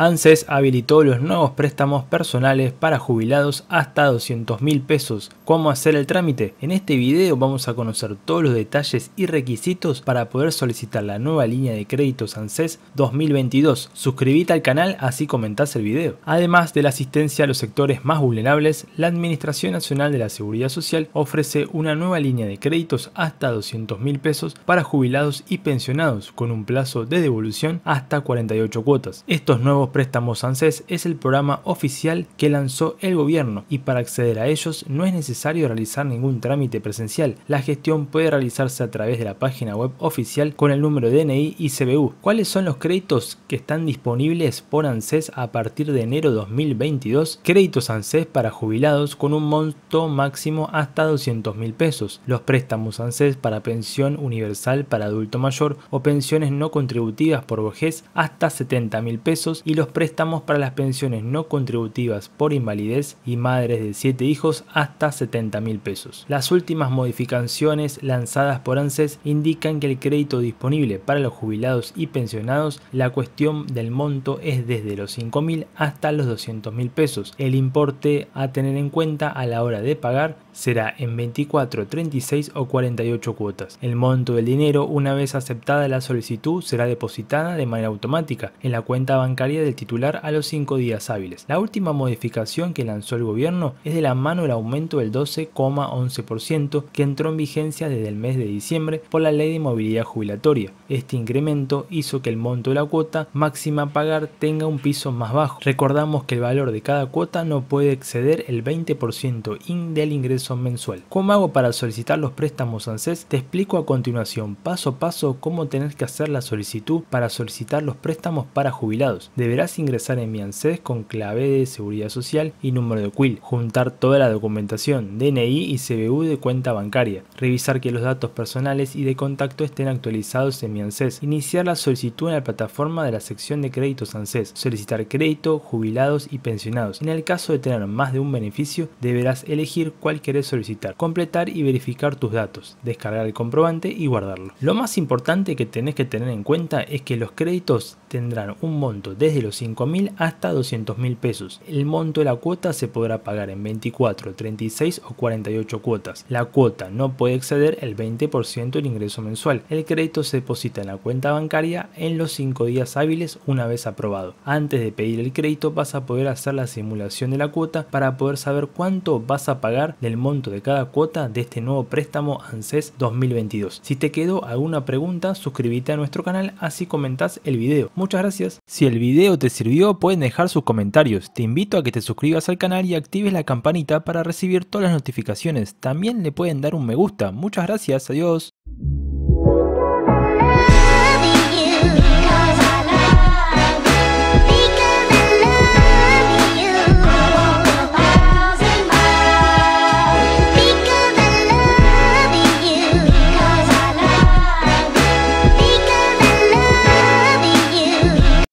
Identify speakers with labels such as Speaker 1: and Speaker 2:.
Speaker 1: ANSES habilitó los nuevos préstamos personales para jubilados hasta 200 mil pesos. ¿Cómo hacer el trámite? En este video vamos a conocer todos los detalles y requisitos para poder solicitar la nueva línea de créditos ANSES 2022. Suscríbete al canal así comentás el video. Además de la asistencia a los sectores más vulnerables, la Administración Nacional de la Seguridad Social ofrece una nueva línea de créditos hasta 200 mil pesos para jubilados y pensionados con un plazo de devolución hasta 48 cuotas. Estos nuevos préstamos ANSES es el programa oficial que lanzó el gobierno y para acceder a ellos no es necesario realizar ningún trámite presencial. La gestión puede realizarse a través de la página web oficial con el número DNI y CBU. ¿Cuáles son los créditos que están disponibles por ANSES a partir de enero 2022? Créditos ANSES para jubilados con un monto máximo hasta 200 mil pesos. Los préstamos ANSES para pensión universal para adulto mayor o pensiones no contributivas por vejez hasta 70 mil pesos y los préstamos para las pensiones no contributivas por invalidez y madres de 7 hijos hasta 70 mil pesos. Las últimas modificaciones lanzadas por ANSES indican que el crédito disponible para los jubilados y pensionados, la cuestión del monto es desde los 5 mil hasta los 200 mil pesos. El importe a tener en cuenta a la hora de pagar será en 24, 36 o 48 cuotas. El monto del dinero, una vez aceptada la solicitud, será depositada de manera automática en la cuenta bancaria del titular a los 5 días hábiles. La última modificación que lanzó el gobierno es de la mano el aumento del 12,11% que entró en vigencia desde el mes de diciembre por la ley de movilidad jubilatoria. Este incremento hizo que el monto de la cuota máxima a pagar tenga un piso más bajo. Recordamos que el valor de cada cuota no puede exceder el 20% del ingreso mensual. ¿Cómo hago para solicitar los préstamos ANSES? Te explico a continuación paso a paso cómo tener que hacer la solicitud para solicitar los préstamos para jubilados. De deberás ingresar en mi con clave de seguridad social y número de CUIL, juntar toda la documentación, DNI y CBU de cuenta bancaria, revisar que los datos personales y de contacto estén actualizados en mi ANSES, iniciar la solicitud en la plataforma de la sección de créditos ANSES, solicitar crédito, jubilados y pensionados. En el caso de tener más de un beneficio, deberás elegir cuál quieres solicitar, completar y verificar tus datos, descargar el comprobante y guardarlo. Lo más importante que tenés que tener en cuenta es que los créditos tendrán un monto desde los 5.000 hasta 200.000 pesos. El monto de la cuota se podrá pagar en 24, 36 o 48 cuotas. La cuota no puede exceder el 20% del ingreso mensual. El crédito se deposita en la cuenta bancaria en los 5 días hábiles una vez aprobado. Antes de pedir el crédito vas a poder hacer la simulación de la cuota para poder saber cuánto vas a pagar del monto de cada cuota de este nuevo préstamo ANSES 2022. Si te quedó alguna pregunta, suscríbete a nuestro canal así comentas el video. Muchas gracias. Si el video te sirvió, pueden dejar sus comentarios. Te invito a que te suscribas al canal y actives la campanita para recibir todas las notificaciones. También le pueden dar un me gusta. Muchas gracias. Adiós.